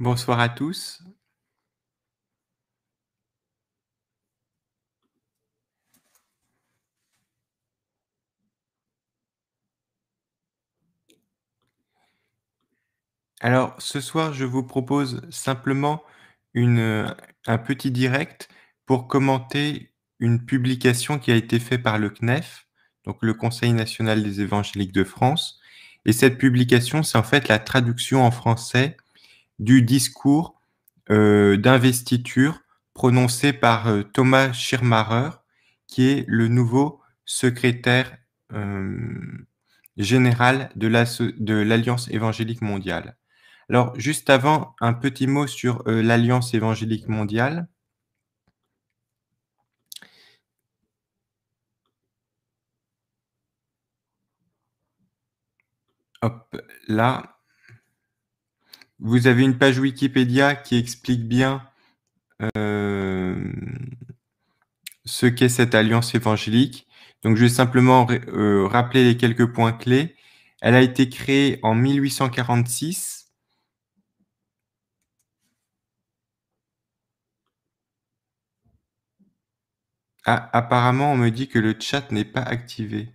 Bonsoir à tous. Alors ce soir, je vous propose simplement un petit direct pour commenter une publication qui a été faite par le CNEF, donc le Conseil national des évangéliques de France. Et cette publication, c'est en fait la traduction en français du discours euh, d'investiture prononcé par euh, Thomas Schirmacher, qui est le nouveau secrétaire euh, général de l'Alliance évangélique mondiale. Alors, juste avant, un petit mot sur l'Alliance évangélique mondiale. Hop, là, vous avez une page Wikipédia qui explique bien euh, ce qu'est cette alliance évangélique. Donc, je vais simplement euh, rappeler les quelques points clés. Elle a été créée en 1846. Ah, apparemment, on me dit que le chat n'est pas activé.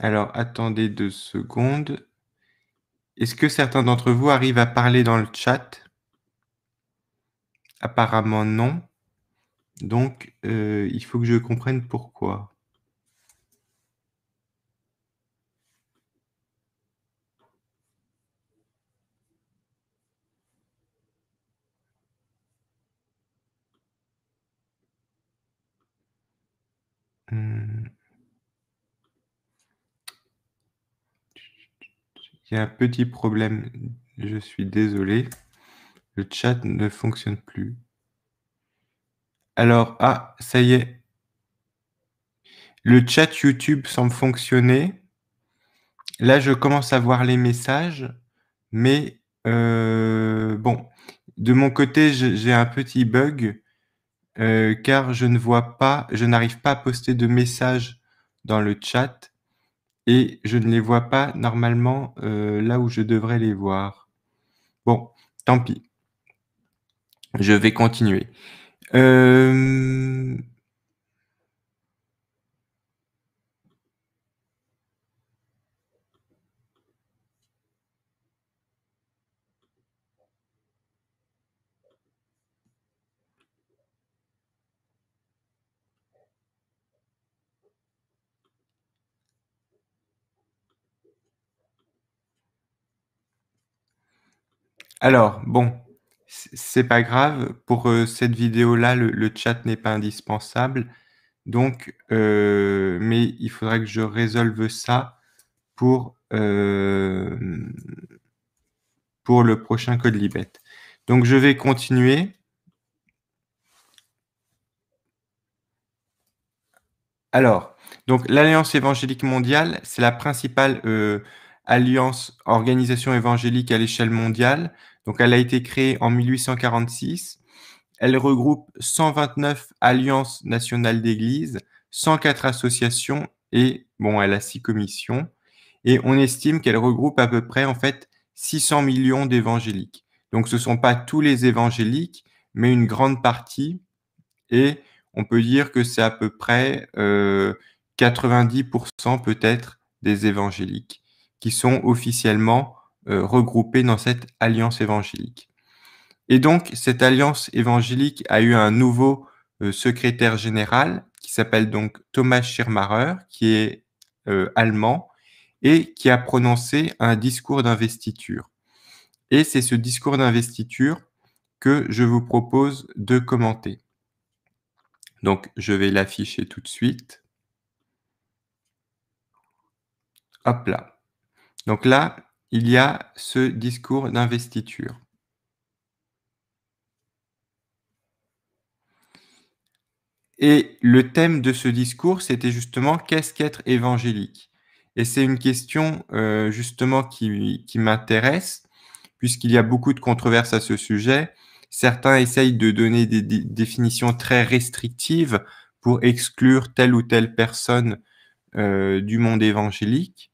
Alors, attendez deux secondes. Est-ce que certains d'entre vous arrivent à parler dans le chat Apparemment non. Donc, euh, il faut que je comprenne pourquoi. Il y a un petit problème. Je suis désolé. Le chat ne fonctionne plus. Alors, ah, ça y est. Le chat YouTube semble fonctionner. Là, je commence à voir les messages, mais euh, bon, de mon côté, j'ai un petit bug euh, car je ne vois pas, je n'arrive pas à poster de messages dans le chat et je ne les vois pas normalement euh, là où je devrais les voir. Bon, tant pis. Je vais continuer. Euh... Alors, bon, c'est pas grave. Pour euh, cette vidéo-là, le, chat n'est pas indispensable. Donc, euh, mais il faudrait que je résolve ça pour, euh, pour le prochain code Libet. Donc, je vais continuer. Alors, donc l'Alliance évangélique mondiale, c'est la principale alliance organisation évangélique à l'échelle mondiale. Donc, elle a été créée en 1846. Elle regroupe 129 alliances nationales d'églises, 104 associations et, bon, elle a six commissions. Et on estime qu'elle regroupe à peu près, en fait, 600 millions d'évangéliques. Donc, ce ne sont pas tous les évangéliques, mais une grande partie. Et on peut dire que c'est à peu près 90% euh, peut-être des évangéliques qui sont officiellement euh, regroupés dans cette alliance évangélique. Et donc, cette alliance évangélique a eu un nouveau euh, secrétaire général qui s'appelle donc Thomas Schirmacher, qui est euh, allemand et qui a prononcé un discours d'investiture. Et c'est ce discours d'investiture que je vous propose de commenter. Donc, je vais l'afficher tout de suite. Hop là. Donc là, il y a ce discours d'investiture. Et le thème de ce discours, c'était justement qu'est-ce qu'être évangélique Et c'est une question euh, justement qui, m'intéresse, puisqu'il y a beaucoup de controverses à ce sujet. Certains essayent de donner des, définitions très restrictives pour exclure telle ou telle personne euh, du monde évangélique.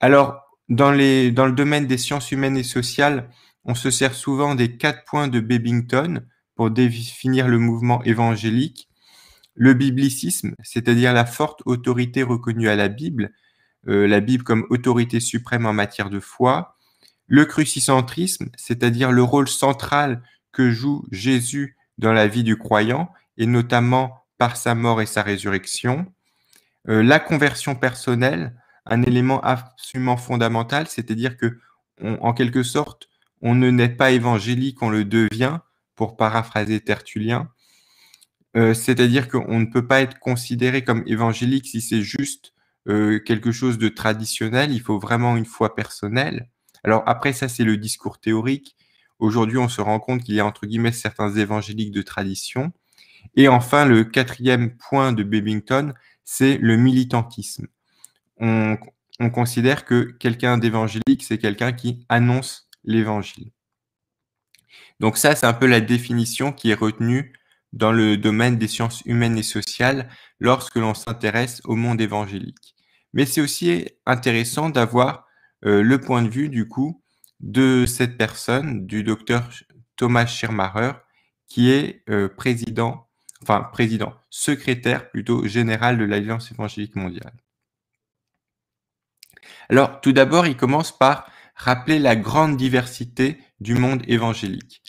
Alors, dans, le domaine des sciences humaines et sociales, on se sert souvent des quatre points de Bebington pour définir le mouvement évangélique. Le biblicisme, c'est-à-dire la forte autorité reconnue à la Bible, euh, la Bible comme autorité suprême en matière de foi. Le crucicentrisme, c'est-à-dire le rôle central que joue Jésus dans la vie du croyant, et notamment par sa mort et sa résurrection. Euh, la conversion personnelle, un élément absolument fondamental, c'est-à-dire que, en quelque sorte, on ne naît pas évangélique, on le devient, pour paraphraser Tertullien. Euh, c'est-à-dire qu'on ne peut pas être considéré comme évangélique si c'est juste euh, quelque chose de traditionnel, il faut vraiment une foi personnelle. Alors après ça, c'est le discours théorique. Aujourd'hui, on se rend compte qu'il y a entre guillemets certains évangéliques de tradition. Et enfin, le quatrième point de Bebington, c'est le militantisme on, considère que quelqu'un d'évangélique, c'est quelqu'un qui annonce l'évangile. Donc ça, c'est un peu la définition qui est retenue dans le domaine des sciences humaines et sociales lorsque l'on s'intéresse au monde évangélique. Mais c'est aussi intéressant d'avoir euh, le point de vue du coup de cette personne, du docteur Thomas Schirmacher, qui est euh, président, enfin président, secrétaire plutôt général de l'Alliance évangélique mondiale. Alors, tout d'abord, il commence par rappeler la grande diversité du monde évangélique.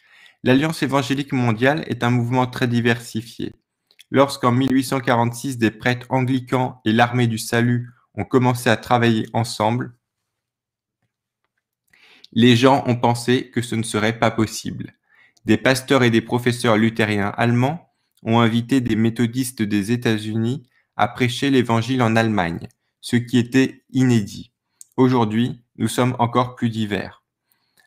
L'Alliance évangélique mondiale est un mouvement très diversifié. Lorsqu'en 1846 des prêtres anglicans et l'armée du salut ont commencé à travailler ensemble, les gens ont pensé que ce ne serait pas possible. Des pasteurs et des professeurs luthériens allemands ont invité des méthodistes des États-Unis à prêcher l'évangile en Allemagne, ce qui était inédit. Aujourd'hui, nous sommes encore plus divers.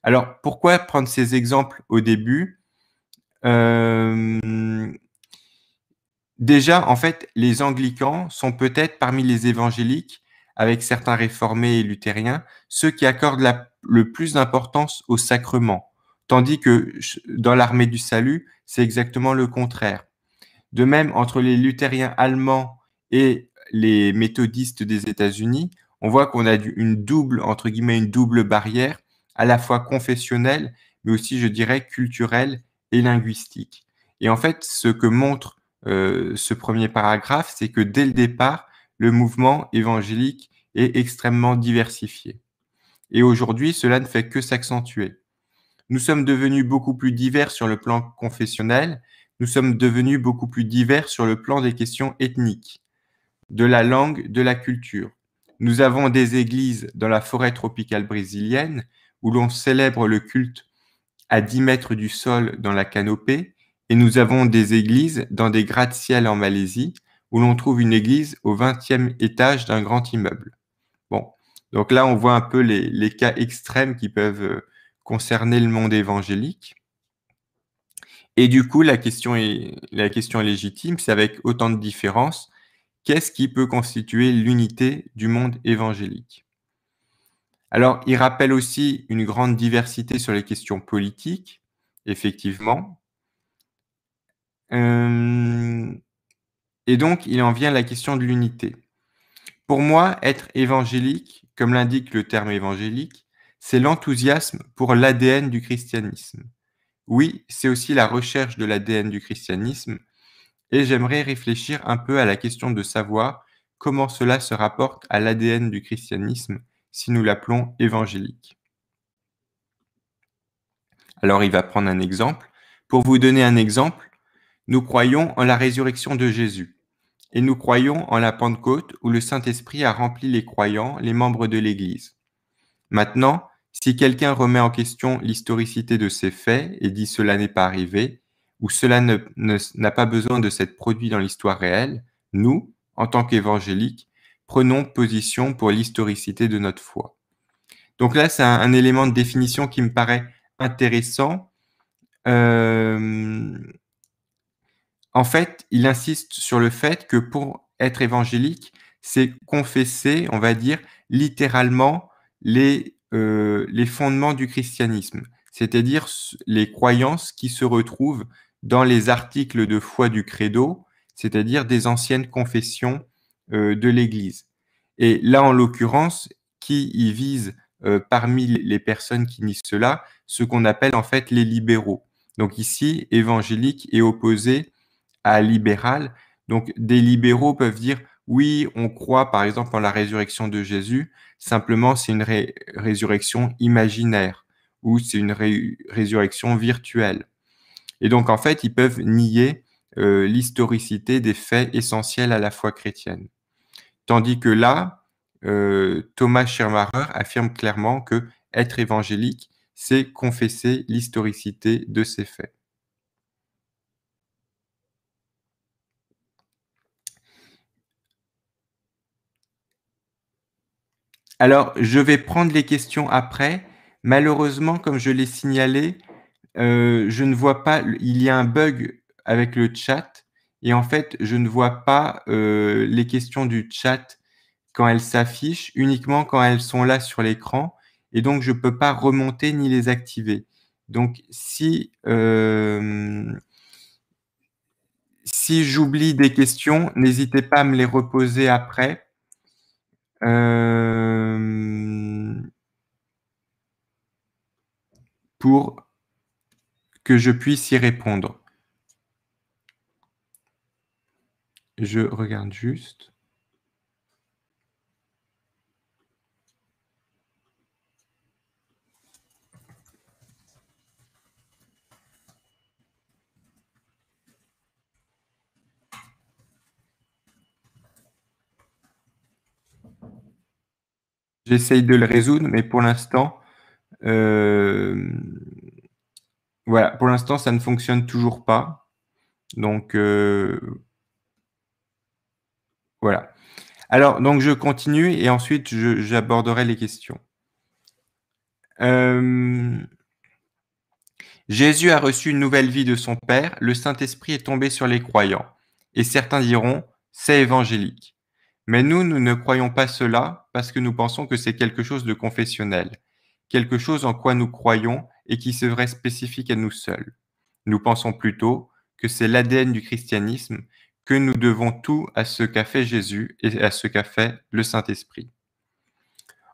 Alors, pourquoi prendre ces exemples au début euh, Déjà, en fait, les anglicans sont peut-être parmi les évangéliques, avec certains réformés et luthériens, ceux qui accordent le plus d'importance au sacrement, tandis que dans l'armée du salut, c'est exactement le contraire. De même, entre les luthériens allemands et les méthodistes des États-Unis, on voit qu'on a une double, entre guillemets, une double barrière, à la fois confessionnelle, mais aussi, je dirais, culturelle et linguistique. Et en fait, ce que montre euh, ce premier paragraphe, c'est que dès le départ, le mouvement évangélique est extrêmement diversifié. Et aujourd'hui, cela ne fait que s'accentuer. Nous sommes devenus beaucoup plus divers sur le plan confessionnel, nous sommes devenus beaucoup plus divers sur le plan des questions ethniques, de la langue, de la culture. Nous avons des églises dans la forêt tropicale brésilienne où l'on célèbre le culte à 10 mètres du sol dans la canopée, et nous avons des églises dans des gratte-ciel en Malaisie où l'on trouve une église au 20e étage d'un grand immeuble. Bon, donc là on voit un peu les, cas extrêmes qui peuvent euh, concerner le monde évangélique. Et du coup, la question est, la question est légitime, c'est avec autant de différences, qu'est-ce qui peut constituer l'unité du monde évangélique Alors, il rappelle aussi une grande diversité sur les questions politiques, effectivement. Euh, et donc, il en vient à la question de l'unité. Pour moi, être évangélique, comme l'indique le terme évangélique, c'est l'enthousiasme pour l'ADN du christianisme. Oui, c'est aussi la recherche de l'ADN du christianisme, et j'aimerais réfléchir un peu à la question de savoir comment cela se rapporte à l'ADN du christianisme si nous l'appelons évangélique. Alors il va prendre un exemple. Pour vous donner un exemple, nous croyons en la résurrection de Jésus et nous croyons en la Pentecôte où le Saint-Esprit a rempli les croyants, les membres de l'Église. Maintenant, si quelqu'un remet en question l'historicité de ces faits et dit cela n'est pas arrivé, où cela n'a pas besoin de s'être produit dans l'histoire réelle, nous, en tant qu'évangéliques, prenons position pour l'historicité de notre foi. Donc là, c'est un, élément de définition qui me paraît intéressant. Euh, en fait, il insiste sur le fait que pour être évangélique, c'est confesser, on va dire, littéralement les, euh, les fondements du christianisme, c'est-à-dire les croyances qui se retrouvent dans les articles de foi du credo, c'est-à-dire des anciennes confessions euh, de l'Église. Et là, en l'occurrence, qui y vise euh, parmi les personnes qui nient cela, ce qu'on appelle en fait les libéraux. Donc ici, évangélique est opposé à libéral. Donc des libéraux peuvent dire oui, on croit par exemple en la résurrection de Jésus, simplement c'est une résurrection imaginaire ou c'est une résurrection virtuelle. Et donc, en fait, ils peuvent nier euh, l'historicité des faits essentiels à la foi chrétienne. Tandis que là, euh, Thomas Schirmacher affirme clairement que être évangélique, c'est confesser l'historicité de ces faits. Alors, je vais prendre les questions après. Malheureusement, comme je l'ai signalé, euh, je ne vois pas, il y a un bug avec le chat et en fait, je ne vois pas euh, les questions du chat quand elles s'affichent, uniquement quand elles sont là sur l'écran et donc je ne peux pas remonter ni les activer. Donc si, euh, si j'oublie des questions, n'hésitez pas à me les reposer après. pour je puisse y répondre. Je regarde juste. J'essaye de le résoudre, mais pour l'instant, euh, voilà, pour l'instant, ça ne fonctionne toujours pas. Donc, euh, voilà. Alors, donc je continue et ensuite j'aborderai les questions. Euh, Jésus a reçu une nouvelle vie de son Père, le Saint-Esprit est tombé sur les croyants. Et certains diront, c'est évangélique. Mais nous, nous ne croyons pas cela parce que nous pensons que c'est quelque chose de confessionnel, quelque chose en quoi nous croyons, et qui serait spécifique à nous seuls. Nous pensons plutôt que c'est l'ADN du christianisme que nous devons tout à ce qu'a fait Jésus et à ce qu'a fait le Saint-Esprit.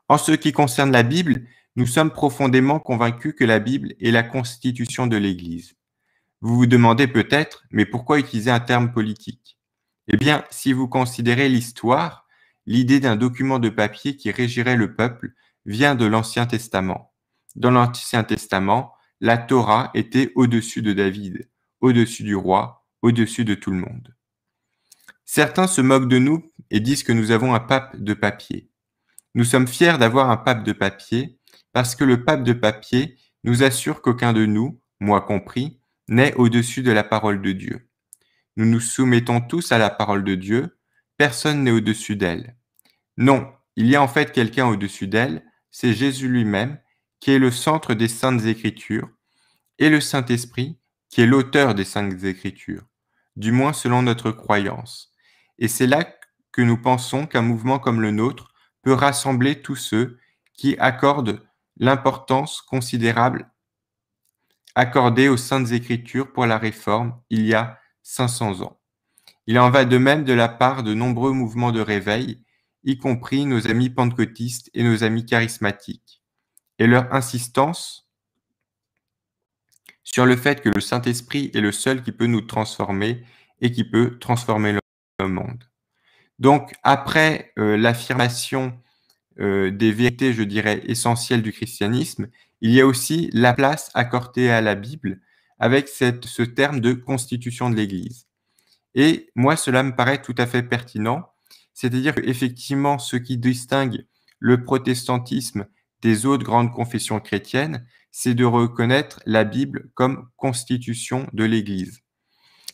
En ce qui concerne la Bible, nous sommes profondément convaincus que la Bible est la constitution de l'Église. Vous vous demandez peut-être, mais pourquoi utiliser un terme politique Eh bien, si vous considérez l'histoire, l'idée d'un document de papier qui régirait le peuple vient de l'Ancien Testament dans l'Ancien Testament, la Torah était au-dessus de David, au-dessus du roi, au-dessus de tout le monde. Certains se moquent de nous et disent que nous avons un pape de papier. Nous sommes fiers d'avoir un pape de papier parce que le pape de papier nous assure qu'aucun de nous, moi compris, n'est au-dessus de la parole de Dieu. Nous nous soumettons tous à la parole de Dieu, personne n'est au-dessus d'elle. Non, il y a en fait quelqu'un au-dessus d'elle, c'est Jésus lui-même, qui est le centre des saintes écritures, et le Saint-Esprit, qui est l'auteur des saintes écritures, du moins selon notre croyance. Et c'est là que nous pensons qu'un mouvement comme le nôtre peut rassembler tous ceux qui accordent l'importance considérable accordée aux saintes écritures pour la réforme il y a 500 ans. Il en va de même de la part de nombreux mouvements de réveil, y compris nos amis pentecôtistes et nos amis charismatiques et leur insistance sur le fait que le Saint-Esprit est le seul qui peut nous transformer et qui peut transformer le monde. Donc, après euh, l'affirmation euh, des vérités, je dirais, essentielles du christianisme, il y a aussi la place accordée à la Bible avec ce terme de constitution de l'Église. Et moi, cela me paraît tout à fait pertinent, c'est-à-dire qu'effectivement, ce qui distingue le protestantisme des autres grandes confessions chrétiennes, c'est de reconnaître la Bible comme constitution de l'Église.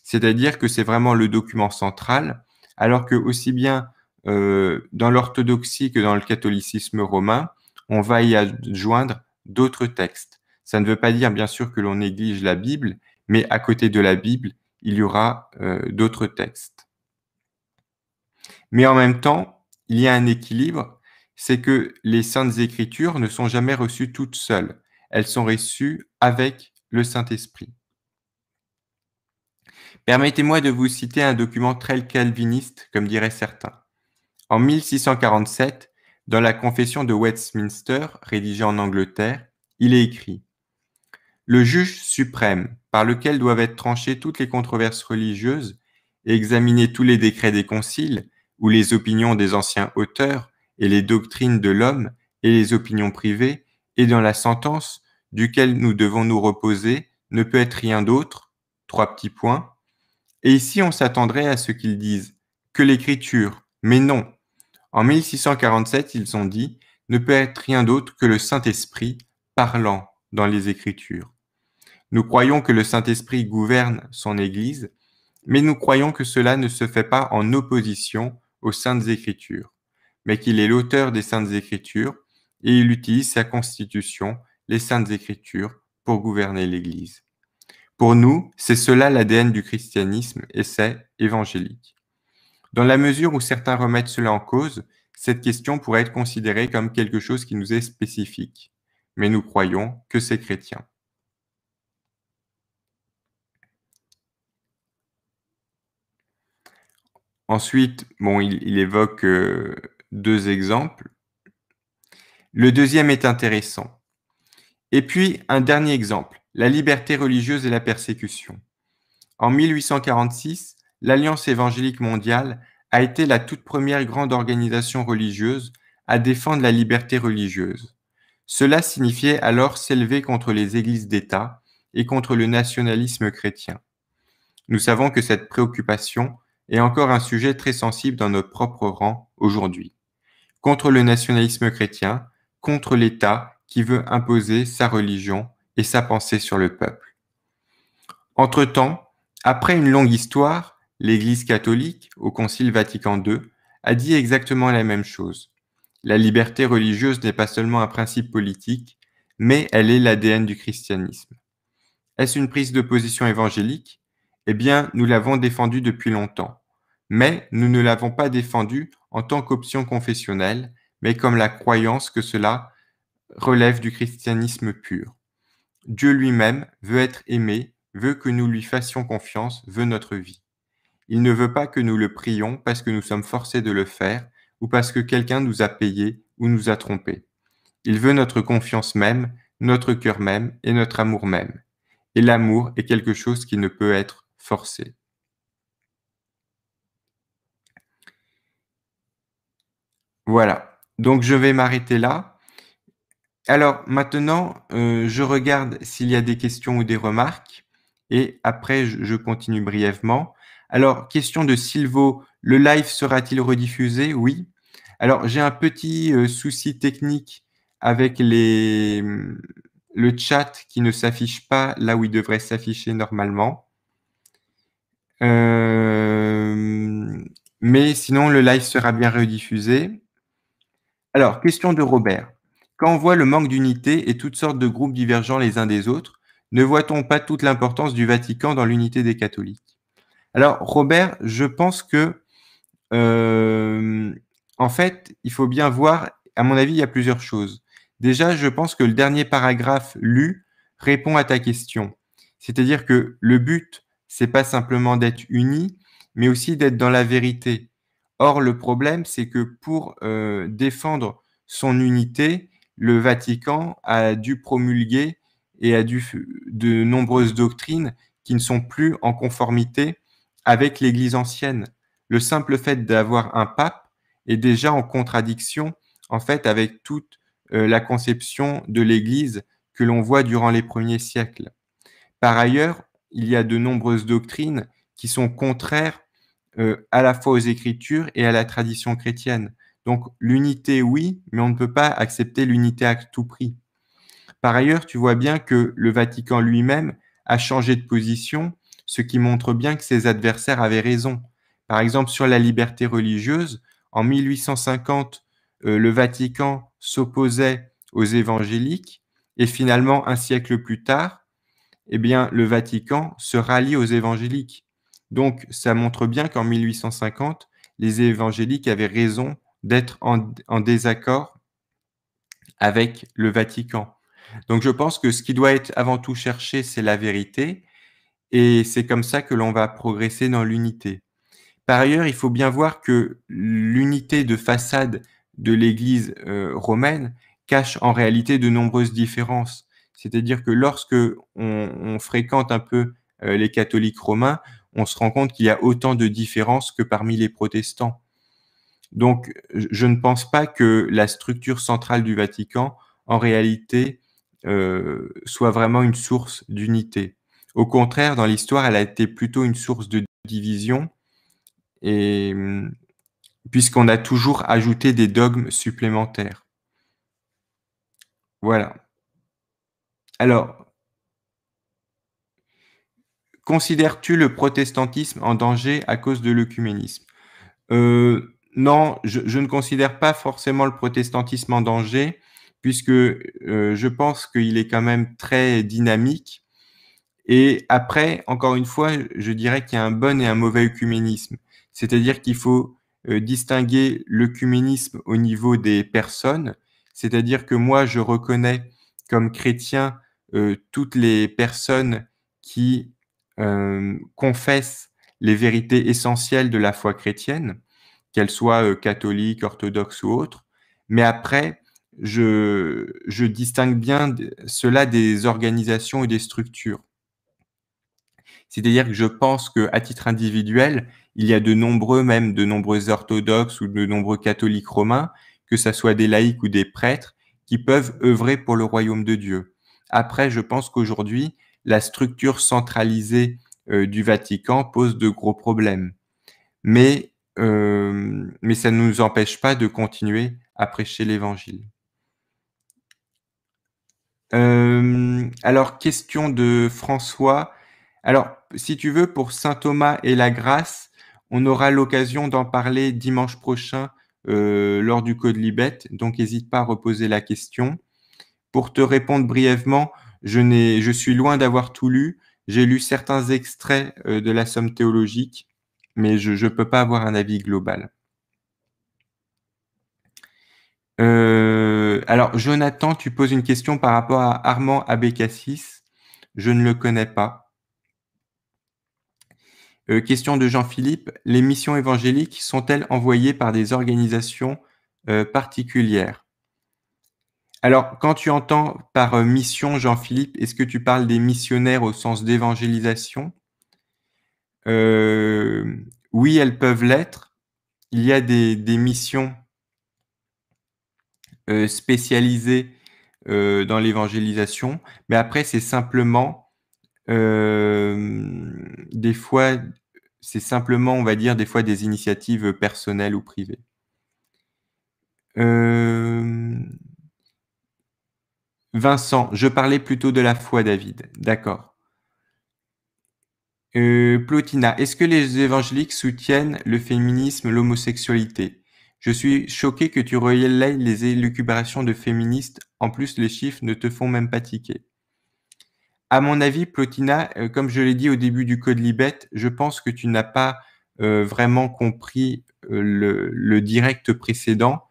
C'est-à-dire que c'est vraiment le document central, alors que aussi bien euh, dans l'orthodoxie que dans le catholicisme romain, on va y adjoindre d'autres textes. Ça ne veut pas dire bien sûr que l'on néglige la Bible, mais à côté de la Bible, il y aura euh, d'autres textes. Mais en même temps, il y a un équilibre, c'est que les saintes écritures ne sont jamais reçues toutes seules. Elles sont reçues avec le Saint-Esprit. Permettez-moi de vous citer un document très calviniste, comme diraient certains. En 1647, dans la Confession de Westminster, rédigée en Angleterre, il est écrit Le juge suprême, par lequel doivent être tranchées toutes les controverses religieuses et examiner tous les décrets des conciles ou les opinions des anciens auteurs, et les doctrines de l'homme et les opinions privées, et dans la sentence duquel nous devons nous reposer ne peut être rien d'autre, trois petits points, et ici on s'attendrait à ce qu'ils disent, que l'écriture, mais non. En 1647, ils ont dit, ne peut être rien d'autre que le Saint-Esprit parlant dans les Écritures. Nous croyons que le Saint-Esprit gouverne son Église, mais nous croyons que cela ne se fait pas en opposition aux saintes Écritures mais qu'il est l'auteur des Saintes Écritures, et il utilise sa constitution, les Saintes Écritures, pour gouverner l'Église. Pour nous, c'est cela l'ADN du christianisme, et c'est évangélique. Dans la mesure où certains remettent cela en cause, cette question pourrait être considérée comme quelque chose qui nous est spécifique, mais nous croyons que c'est chrétien. Ensuite, bon, il, évoque euh, deux exemples. Le deuxième est intéressant. Et puis, un dernier exemple, la liberté religieuse et la persécution. En 1846, l'Alliance évangélique mondiale a été la toute première grande organisation religieuse à défendre la liberté religieuse. Cela signifiait alors s'élever contre les églises d'État et contre le nationalisme chrétien. Nous savons que cette préoccupation est encore un sujet très sensible dans notre propre rang aujourd'hui contre le nationalisme chrétien, contre l'État qui veut imposer sa religion et sa pensée sur le peuple. Entre-temps, après une longue histoire, l'Église catholique, au Concile Vatican II, a dit exactement la même chose. La liberté religieuse n'est pas seulement un principe politique, mais elle est l'ADN du christianisme. Est-ce une prise de position évangélique Eh bien, nous l'avons défendue depuis longtemps, mais nous ne l'avons pas défendue en tant qu'option confessionnelle, mais comme la croyance que cela relève du christianisme pur. Dieu lui-même veut être aimé, veut que nous lui fassions confiance, veut notre vie. Il ne veut pas que nous le prions parce que nous sommes forcés de le faire ou parce que quelqu'un nous a payés ou nous a trompés. Il veut notre confiance même, notre cœur même et notre amour même. Et l'amour est quelque chose qui ne peut être forcé. Voilà. Donc je vais m'arrêter là. Alors maintenant, euh, je regarde s'il y a des questions ou des remarques et après je continue brièvement. Alors, question de Silvo, le live sera-t-il rediffusé Oui. Alors, j'ai un petit euh, souci technique avec les, mm, le chat qui ne s'affiche pas là où il devrait s'afficher normalement. Euh, mais sinon, le live sera bien rediffusé. Alors, question de Robert. Quand on voit le manque d'unité et toutes sortes de groupes divergents les uns des autres, ne voit-on pas toute l'importance du Vatican dans l'unité des catholiques Alors, Robert, je pense que, euh, en fait, il faut bien voir, à mon avis, il y a plusieurs choses. Déjà, je pense que le dernier paragraphe lu répond à ta question. C'est-à-dire que le but, c'est pas simplement d'être uni, mais aussi d'être dans la vérité. Or, le problème, c'est que pour euh, défendre son unité, le Vatican a dû promulguer et a dû de nombreuses doctrines qui ne sont plus en conformité avec l'Église ancienne. Le simple fait d'avoir un pape est déjà en contradiction, en fait, avec toute euh, la conception de l'Église que l'on voit durant les premiers siècles. Par ailleurs, il y a de nombreuses doctrines qui sont contraires euh, à la fois aux Écritures et à la tradition chrétienne. Donc l'unité, oui, mais on ne peut pas accepter l'unité à tout prix. Par ailleurs, tu vois bien que le Vatican lui-même a changé de position, ce qui montre bien que ses adversaires avaient raison. Par exemple, sur la liberté religieuse, en 1850, euh, le Vatican s'opposait aux évangéliques, et finalement, un siècle plus tard, eh bien, le Vatican se rallie aux évangéliques. Donc, ça montre bien qu'en 1850, les évangéliques avaient raison d'être en, désaccord avec le Vatican. Donc, je pense que ce qui doit être avant tout cherché, c'est la vérité, et c'est comme ça que l'on va progresser dans l'unité. Par ailleurs, il faut bien voir que l'unité de façade de l'Église euh, romaine cache en réalité de nombreuses différences. C'est-à-dire que lorsque on, fréquente un peu euh, les catholiques romains, on se rend compte qu'il y a autant de différences que parmi les protestants. Donc, je ne pense pas que la structure centrale du Vatican, en réalité, euh, soit vraiment une source d'unité. Au contraire, dans l'histoire, elle a été plutôt une source de division, et hum, puisqu'on a toujours ajouté des dogmes supplémentaires. Voilà. Alors, Considères-tu le protestantisme en danger à cause de l'œcuménisme euh, Non, je, ne considère pas forcément le protestantisme en danger, puisque euh, je pense qu'il est quand même très dynamique. Et après, encore une fois, je dirais qu'il y a un bon et un mauvais œcuménisme. C'est-à-dire qu'il faut euh, distinguer l'œcuménisme au niveau des personnes. C'est-à-dire que moi, je reconnais comme chrétien toutes les personnes qui euh, confesse confessent les vérités essentielles de la foi chrétienne, qu'elles soient euh, catholiques, orthodoxes ou autres. Mais après, je, je distingue bien cela des organisations et des structures. C'est-à-dire que je pense qu'à titre individuel, il y a de nombreux, même de nombreux orthodoxes ou de nombreux catholiques romains, que ce soit des laïcs ou des prêtres, qui peuvent œuvrer pour le royaume de Dieu. Après, je pense qu'aujourd'hui, la structure centralisée euh, du Vatican pose de gros problèmes. Euh, mais, ça ne nous empêche pas de continuer à prêcher l'Évangile. Euh, alors, question de François. Alors, si tu veux, pour Saint Thomas et la grâce, on aura l'occasion d'en parler dimanche prochain lors du Code Libet, donc n'hésite pas à reposer la question. Pour te répondre brièvement, je, suis loin d'avoir tout lu. J'ai lu certains extraits euh, de la somme théologique, mais je ne peux pas avoir un avis global. Euh, alors, Jonathan, tu poses une question par rapport à Armand Abécassis. Je ne le connais pas. Euh, question de Jean-Philippe. Les missions évangéliques sont-elles envoyées par des organisations particulières alors, quand tu entends par euh, mission, Jean-Philippe, est-ce que tu parles des missionnaires au sens d'évangélisation euh, Oui, elles peuvent l'être. Il y a des, missions euh, spécialisées dans l'évangélisation, mais après, c'est simplement, des fois, c'est simplement, on va dire, des fois des initiatives personnelles ou privées. Euh... Vincent, je parlais plutôt de la foi, David. D'accord. Euh, Plotina, est-ce que les évangéliques soutiennent le féminisme, l'homosexualité Je suis choqué que tu relayes les élucubrations de féministes. En plus, les chiffres ne te font même pas tiquer. À mon avis, Plotina, euh, comme je l'ai dit au début du Code Libet, je pense que tu n'as pas euh, vraiment compris le direct précédent,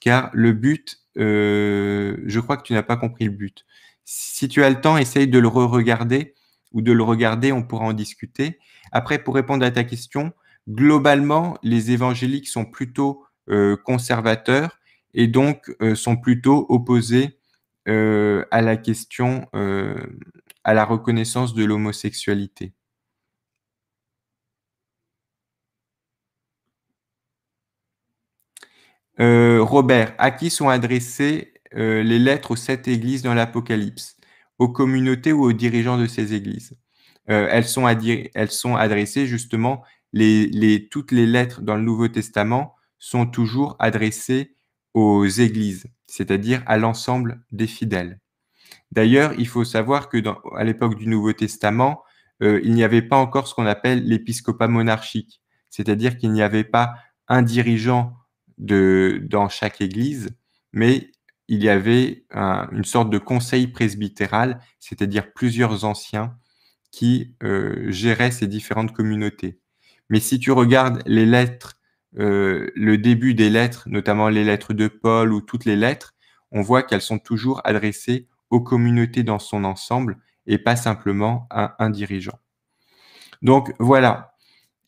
car le but euh, je crois que tu n'as pas compris le but. Si tu as le temps, essaye de le re-regarder ou de le regarder, on pourra en discuter. Après, pour répondre à ta question, globalement, les évangéliques sont plutôt euh, conservateurs et donc euh, sont plutôt opposés à la question, à la reconnaissance de l'homosexualité. Euh, Robert, à qui sont adressées euh, les lettres aux sept églises dans l'Apocalypse Aux communautés ou aux dirigeants de ces églises euh, elles, sont adressées justement, toutes les lettres dans le Nouveau Testament sont toujours adressées aux églises, c'est-à-dire à, l'ensemble des fidèles. D'ailleurs, il faut savoir que à l'époque du Nouveau Testament, il n'y avait pas encore ce qu'on appelle l'épiscopat monarchique, c'est-à-dire qu'il n'y avait pas un dirigeant de, dans chaque église, mais il y avait une sorte de conseil presbytéral, c'est-à-dire plusieurs anciens qui euh, géraient ces différentes communautés. Mais si tu regardes les lettres, euh, le début des lettres, notamment les lettres de Paul ou toutes les lettres, on voit qu'elles sont toujours adressées aux communautés dans son ensemble et pas simplement à un dirigeant. Donc voilà,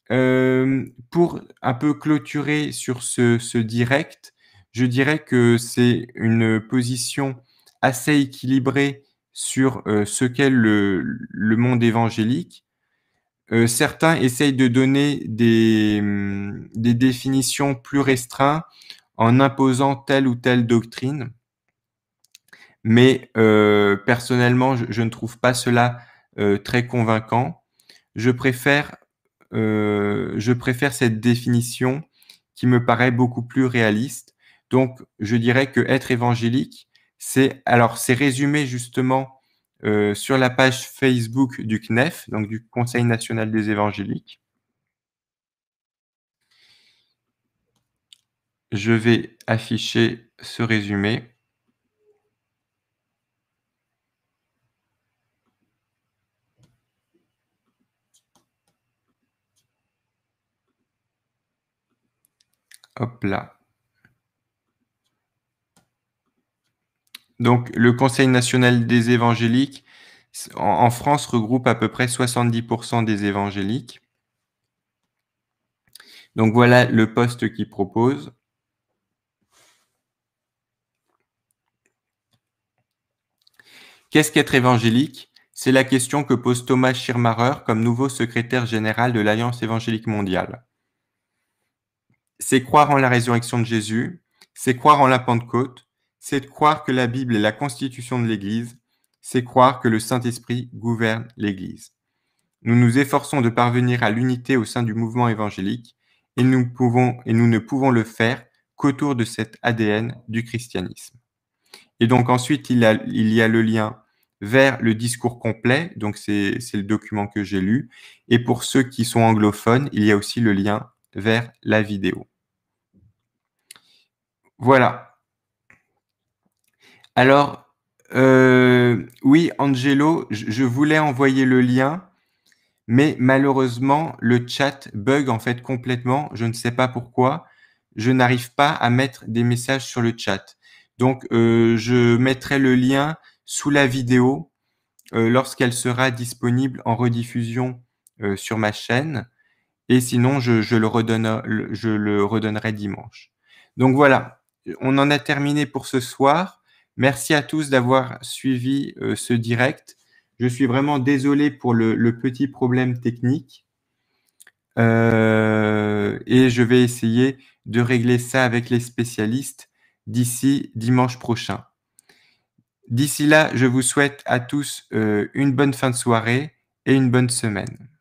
pour un peu clôturer sur ce, direct, je dirais que c'est une position assez équilibrée sur ce qu'est le, monde évangélique. certains essayent de donner des, mmh, des, définitions plus restreintes en imposant telle ou telle doctrine, mais personnellement, je, ne trouve pas cela très convaincant. Je préfère euh, je préfère cette définition qui me paraît beaucoup plus réaliste. Donc, je dirais que être évangélique, c'est alors c'est résumé justement euh, sur la page Facebook du CNEF, donc du Conseil national des évangéliques. Je vais afficher ce résumé. Hop là. Donc, le Conseil national des évangéliques en, France regroupe à peu près 70% des évangéliques. Donc, voilà le poste qu'il propose. Qu'est-ce qu'être évangélique C'est la question que pose Thomas Schirmacher comme nouveau secrétaire général de l'Alliance évangélique mondiale c'est croire en la résurrection de Jésus, c'est croire en la Pentecôte, c'est croire que la Bible est la constitution de l'Église, c'est croire que le Saint-Esprit gouverne l'Église. Nous nous efforçons de parvenir à l'unité au sein du mouvement évangélique et nous, pouvons, et nous ne pouvons le faire qu'autour de cet ADN du christianisme. Et donc ensuite, il y a le lien vers le discours complet, donc c'est le document que j'ai lu, et pour ceux qui sont anglophones, il y a aussi le lien vers la vidéo. Voilà. Alors, euh, oui, Angelo, je voulais envoyer le lien, mais malheureusement, le chat bug en fait complètement. Je ne sais pas pourquoi. Je n'arrive pas à mettre des messages sur le chat. Donc, euh, je mettrai le lien sous la vidéo euh, lorsqu'elle sera disponible en rediffusion sur ma chaîne. Et sinon, je, le redonne, je le redonnerai dimanche. Donc voilà, euh, on en a terminé pour ce soir. Merci à tous d'avoir suivi euh, ce direct. Je suis vraiment désolé pour le, petit problème technique. Euh, et je vais essayer de régler ça avec les spécialistes d'ici dimanche prochain. D'ici là, je vous souhaite à tous une bonne fin de soirée et une bonne semaine.